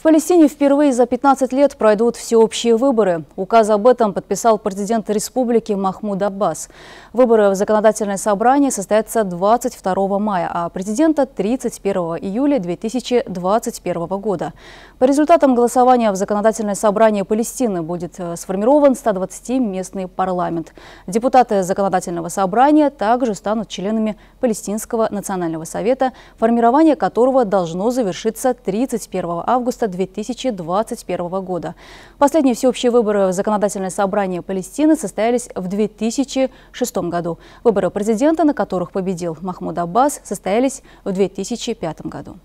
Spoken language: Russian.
В Палестине впервые за 15 лет пройдут всеобщие выборы. Указ об этом подписал президент республики Махмуд Аббас. Выборы в законодательное собрание состоятся 22 мая, а президента 31 июля 2021 года. По результатам голосования в законодательное собрание Палестины будет э, сформирован 120-местный парламент. Депутаты законодательного собрания также станут членами Палестинского национального совета, формирование которого должно завершиться 31 августа 2021 года. Последние всеобщие выборы в Законодательное собрание Палестины состоялись в 2006 году. Выборы президента, на которых победил Махмуд Аббас, состоялись в 2005 году.